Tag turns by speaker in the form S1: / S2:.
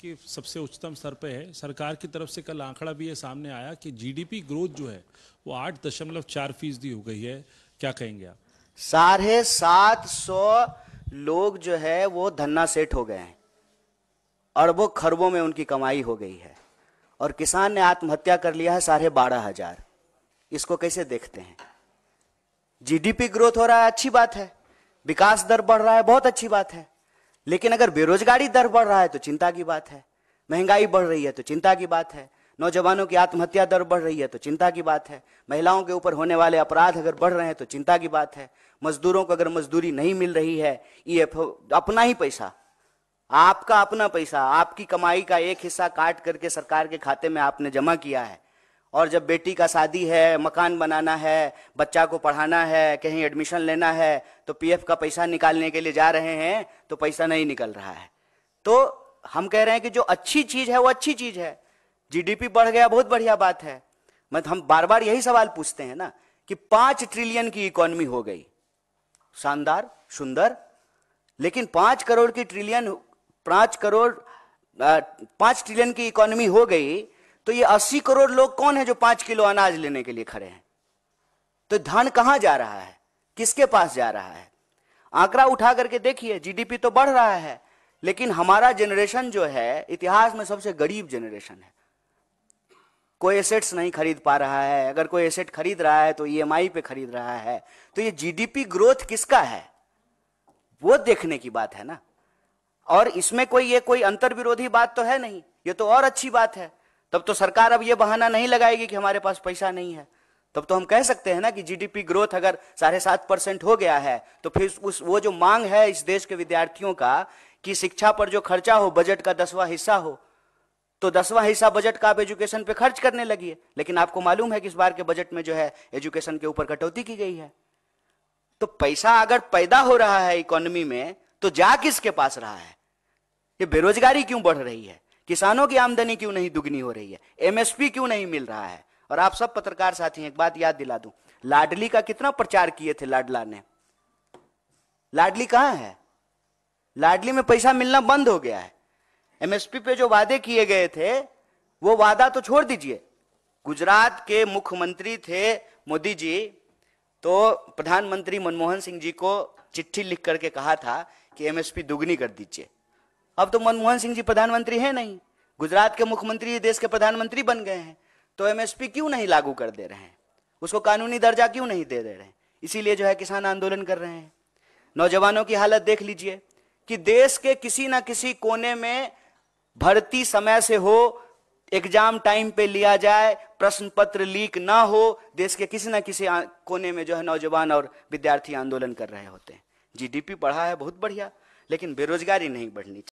S1: कि सबसे उच्चतम स्तर पे है सरकार की तरफ से कल आंकड़ा भी ये सामने आया कि जीडीपी ग्रोथ जो है वो आठ दशमलव चार फीसदी हो गई है क्या कहेंगे आप साढ़े सात सौ लोग जो है वो धन्ना सेठ हो गए हैं अरबों खरबों में उनकी कमाई हो गई है और किसान ने आत्महत्या कर लिया है साढ़े बारह हजार इसको कैसे देखते हैं जीडीपी ग्रोथ हो रहा है अच्छी बात है विकास दर बढ़ रहा है बहुत अच्छी बात है लेकिन अगर बेरोजगारी दर बढ़ रहा है तो चिंता की बात है महंगाई बढ़ रही है तो चिंता की बात है नौजवानों की आत्महत्या दर बढ़ रही है तो चिंता की बात है महिलाओं के ऊपर होने वाले अपराध अगर बढ़ रहे हैं तो चिंता की बात है मजदूरों को अगर मजदूरी नहीं मिल रही है ई e अपना ही पैसा आपका अपना पैसा आपकी कमाई का एक हिस्सा काट करके सरकार के खाते में आपने जमा किया है और जब बेटी का शादी है मकान बनाना है बच्चा को पढ़ाना है कहीं एडमिशन लेना है तो पीएफ का पैसा निकालने के लिए जा रहे हैं तो पैसा नहीं निकल रहा है तो हम कह रहे हैं कि जो अच्छी चीज है वो अच्छी चीज है जीडीपी बढ़ गया बहुत बढ़िया बात है मत हम बार बार यही सवाल पूछते हैं ना कि पांच ट्रिलियन की इकोनॉमी हो गई शानदार सुंदर लेकिन पांच करोड़ की ट्रिलियन पांच करोड़ पांच ट्रिलियन की इकोनॉमी हो गई तो ये 80 करोड़ लोग कौन है जो पांच किलो अनाज लेने के लिए खड़े हैं तो धन कहां जा रहा है किसके पास जा रहा है आंकड़ा उठा करके देखिए जीडीपी तो बढ़ रहा है लेकिन हमारा जनरेशन जो है इतिहास में सबसे गरीब जनरेशन है कोई एसेट्स नहीं खरीद पा रहा है अगर कोई एसेट खरीद रहा है तो ईएमआई e पे खरीद रहा है तो ये जीडीपी ग्रोथ किसका है वो देखने की बात है ना और इसमें कोई ये कोई अंतर विरोधी बात तो है नहीं ये तो और अच्छी बात है तब तो सरकार अब ये बहाना नहीं लगाएगी कि हमारे पास पैसा नहीं है तब तो हम कह सकते हैं ना कि जीडीपी ग्रोथ अगर साढ़े सात परसेंट हो गया है तो फिर उस वो जो मांग है इस देश के विद्यार्थियों का कि शिक्षा पर जो खर्चा हो बजट का दसवां हिस्सा हो तो दसवां हिस्सा बजट का आप एजुकेशन पे खर्च करने लगी है लेकिन आपको मालूम है कि इस बार के बजट में जो है एजुकेशन के ऊपर कटौती की गई है तो पैसा अगर पैदा हो रहा है इकोनॉमी में तो जा किसके पास रहा है ये बेरोजगारी क्यों बढ़ रही है किसानों की आमदनी क्यों नहीं दुगनी हो रही है एमएसपी क्यों नहीं मिल रहा है और आप सब पत्रकार साथी एक बात याद दिला दू लाडली का कितना प्रचार किए थे लाडला ने लाडली कहां है लाडली में पैसा मिलना बंद हो गया है एमएसपी पे जो वादे किए गए थे वो वादा तो छोड़ दीजिए गुजरात के मुख्यमंत्री थे मोदी जी तो प्रधानमंत्री मनमोहन सिंह जी को चिट्ठी लिख करके कहा था कि एमएसपी दुगनी कर दीजिए अब तो मनमोहन सिंह जी प्रधानमंत्री है नहीं गुजरात के मुख्यमंत्री देश के प्रधानमंत्री बन गए हैं तो एमएसपी क्यों नहीं लागू कर दे रहे हैं उसको कानूनी दर्जा क्यों नहीं दे दे रहे हैं इसीलिए जो है किसान आंदोलन कर रहे हैं नौजवानों की हालत देख लीजिए कि देश के किसी ना किसी कोने में भर्ती समय से हो एग्जाम टाइम पे लिया जाए प्रश्न पत्र लीक ना हो देश के किसी ना किसी कोने में जो है नौजवान और विद्यार्थी आंदोलन कर रहे होते हैं जीडीपी बढ़ा है बहुत बढ़िया लेकिन बेरोजगारी नहीं बढ़नी चाहिए